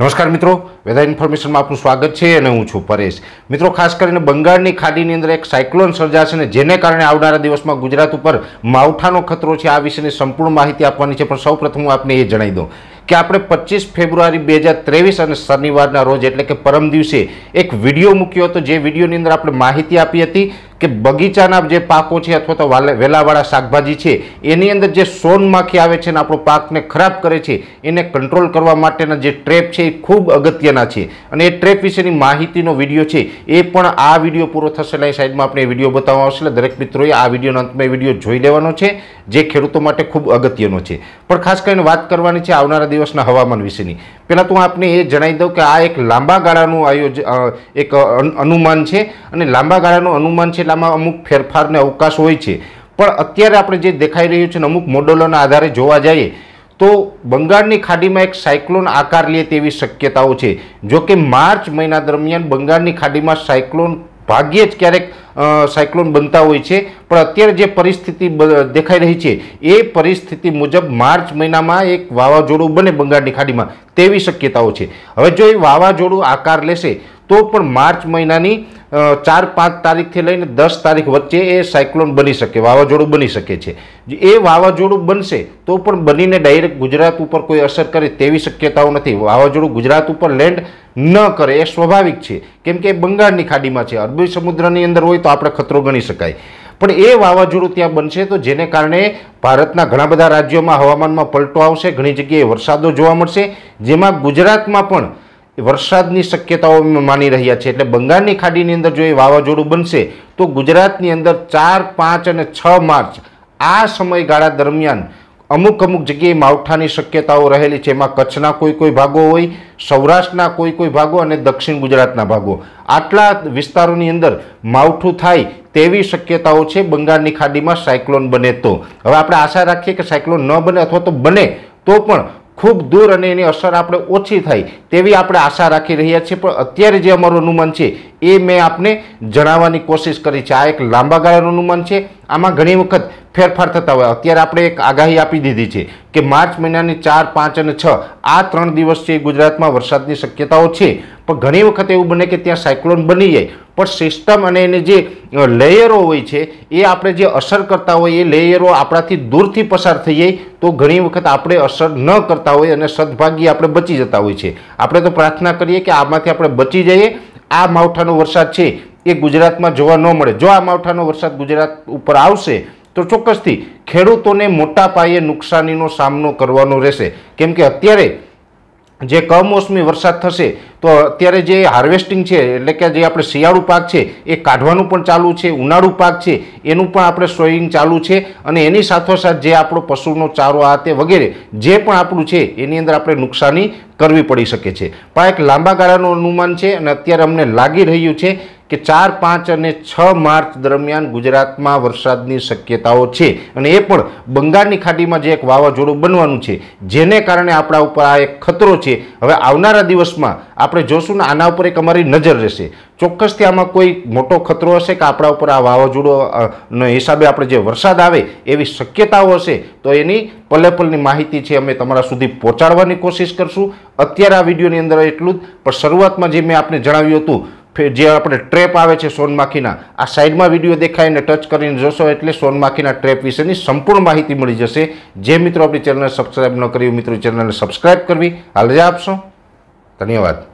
નમસ્કાર મિત્રો વેધર ઇન્ફોર્મેશનમાં આપનું સ્વાગત છે અને હું છું પરેશ મિત્રો ખાસ કરીને બંગાળની ખાડીની અંદર એક સાયક્લોન સર્જાશે ને જેને કારણે આવનારા દિવસમાં ગુજરાત ઉપર માવઠાનો ખતરો છે આ વિશેની સંપૂર્ણ માહિતી આપવાની છે પણ સૌપ્રથમ હું આપને એ જણાવી દઉં કે આપણે પચીસ ફેબ્રુઆરી બે હજાર ત્રેવીસ અને શનિવારના રોજ એટલે કે પરમ દિવસે એક વિડીયો મૂક્યો હતો જે વિડીયોની અંદર આપણે માહિતી આપી હતી કે બગીચાના જે પાકો છે અથવા તો વેલાવાળા શાકભાજી છે એની અંદર જે સોનમાખી આવે છે ને આપણો પાકને ખરાબ કરે છે એને કંટ્રોલ કરવા માટેના જે ટ્રેપ છે એ ખૂબ અગત્યના છે અને એ ટ્રેપ વિશેની માહિતીનો વિડીયો છે એ પણ આ વિડીયો પૂરો થશે એટલે સાઈડમાં આપણે વિડીયો બતાવવા આવશે એટલે દરેક મિત્રોએ આ વિડીયોના અંતમાં વિડીયો જોઈ લેવાનો છે જે ખેડૂતો માટે ખૂબ અગત્યનો છે પણ ખાસ કરીને વાત કરવાની છે આવનારા દિવસના હવામાન વિશેની પહેલાં તો હું આપને એ જણાવી દઉં કે આ એક લાંબા ગાળાનું આયોજન એક અનુમાન છે અને લાંબા ગાળાનું અનુમાન છે એટલામાં અમુક ફેરફારને અવકાશ હોય છે પણ અત્યારે આપણે જે દેખાઈ રહ્યું છે ને અમુક મોડલોના આધારે જોવા જઈએ તો બંગાળની ખાડીમાં એક સાયક્લોન આકાર લે તેવી શક્યતાઓ છે જોકે માર્ચ મહિના દરમિયાન બંગાળની ખાડીમાં સાયક્લોન ભાગ્યે જ ક્યારેક સાયક્લોન બનતા હોય છે પણ અત્યારે જે પરિસ્થિતિ દેખાઈ રહી છે એ પરિસ્થિતિ મુજબ માર્ચ મહિનામાં એક વાવાઝોડું બને બંગાળની ખાડીમાં તેવી શક્યતાઓ છે હવે જો એ વાવાઝોડું આકાર લેશે તો પણ માર્ચ મહિનાની ચાર પાંચ તારીખથી લઈને દસ તારીખ વચ્ચે એ સાયક્લોન બની શકે વાવાઝોડું બની શકે છે એ વાવાઝોડું બનશે તો પણ બનીને ડાયરેક્ટ ગુજરાત ઉપર કોઈ અસર કરે તેવી શક્યતાઓ નથી વાવાઝોડું ગુજરાત ઉપર લેન્ડ ન કરે એ સ્વાભાવિક છે કેમ કે બંગાળની ખાડીમાં છે અરબી સમુદ્રની અંદર હોય તો આપણે ખતરો ગણી શકાય પણ એ વાવાઝોડું ત્યાં બનશે તો જેને કારણે ભારતના ઘણા બધા રાજ્યોમાં હવામાનમાં પલટો આવશે ઘણી જગ્યાએ વરસાદો જોવા મળશે જેમાં ગુજરાતમાં પણ વરસાદની શક્યતાઓ માની રહ્યા છે એટલે બંગાળની ખાડીની અંદર જો એ વાવાઝોડું બનશે તો ગુજરાતની અંદર ચાર પાંચ અને છ માર્ચ આ સમયગાળા દરમિયાન અમુક અમુક જગ્યાએ માવઠાની શક્યતાઓ રહેલી છે એમાં કચ્છના કોઈ કોઈ ભાગો હોય સૌરાષ્ટ્રના કોઈ કોઈ ભાગો અને દક્ષિણ ગુજરાતના ભાગો આટલા વિસ્તારોની અંદર માવઠું થાય તેવી શક્યતાઓ છે બંગાળની ખાડીમાં સાયક્લોન બને તો હવે આપણે આશા રાખીએ કે સાયક્લોન ન બને અથવા તો બને તો પણ ખૂબ દૂર અને એની અસર આપણે ઓછી થાય તેવી આપણે આશા રાખી રહ્યા છીએ પણ અત્યારે જે અમારું અનુમાન છે એ મેં આપને જણાવવાની કોશિશ કરી છે આ એક લાંબા ગાળાનું અનુમાન છે આમાં ઘણી વખત ફેરફાર થતા હોય અત્યારે આપણે એક આગાહી આપી દીધી છે કે માર્ચ મહિનાની ચાર પાંચ અને છ આ ત્રણ દિવસ છે ગુજરાતમાં વરસાદની શક્યતાઓ છે પણ ઘણી વખત એવું બને કે ત્યાં સાયક્લોન બની જાય પણ સિસ્ટમ અને એને જે લેયરો હોય છે એ આપણે જે અસર કરતા હોય એ લેયરો આપણાથી દૂરથી પસાર થઈ જાય તો ઘણી વખત આપણે અસર ન કરતા હોય અને સદભાગ્ય આપણે બચી જતા હોય છે આપણે તો પ્રાર્થના કરીએ કે આમાંથી આપણે બચી જઈએ આ માવઠાનો વરસાદ છે એ ગુજરાતમાં જોવા ન મળે જો આ માવઠાનો વરસાદ ગુજરાત ઉપર આવશે તો ચોક્કસથી ખેડૂતોને મોટા પાયે નુકસાનીનો સામનો કરવાનો રહેશે કેમ કે અત્યારે જે કમોસમી વરસાદ થશે તો અત્યારે જે હાર્વેસ્ટિંગ છે એટલે કે જે આપણે શિયાળુ પાક છે એ કાઢવાનું પણ ચાલુ છે ઉનાળુ પાક છે એનું પણ આપણે સોઈંગ ચાલુ છે અને એની સાથોસાથ જે આપણો પશુનો ચારો આ તે વગેરે જે પણ આપણું છે એની અંદર આપણે નુકસાની કરવી પડી શકે છે પણ એક લાંબા ગાળાનું અનુમાન છે અને અત્યારે અમને લાગી રહ્યું છે કે ચાર પાંચ અને છ માર્ચ દરમિયાન ગુજરાતમાં વરસાદની શક્યતાઓ છે અને એ પણ બંગાળની ખાડીમાં જે એક વાવાઝોડું બનવાનું છે જેને કારણે આપણા ઉપર આ એક ખતરો છે હવે આવનારા દિવસમાં આપણે જોશું ને આના ઉપર એક અમારી નજર રહેશે ચોક્કસથી આમાં કોઈ મોટો ખતરો હશે કે આપણા ઉપર આ વાવાઝોડો હિસાબે આપણે જે વરસાદ આવે એવી શક્યતાઓ હશે તો એની પલેપલની માહિતી છે અમે તમારા સુધી પહોંચાડવાની કોશિશ કરશું અત્યારે આ વિડીયોની અંદર એટલું જ પણ શરૂઆતમાં જે મેં આપને જણાવ્યું હતું જે આપણે ટ્રેપ આવે છે સોનમાખીના આ સાઈડમાં વિડીયો દેખાય અને ટચ કરીને જોશો એટલે સોનમાખીના ટ્રેપ વિશેની સંપૂર્ણ માહિતી મળી જશે જે મિત્રો આપણી ચેનલને સબસ્ક્રાઈબ ન કરી મિત્રો ચેનલને સબસ્ક્રાઈબ કરવી હાલ રજા આપશો ધન્યવાદ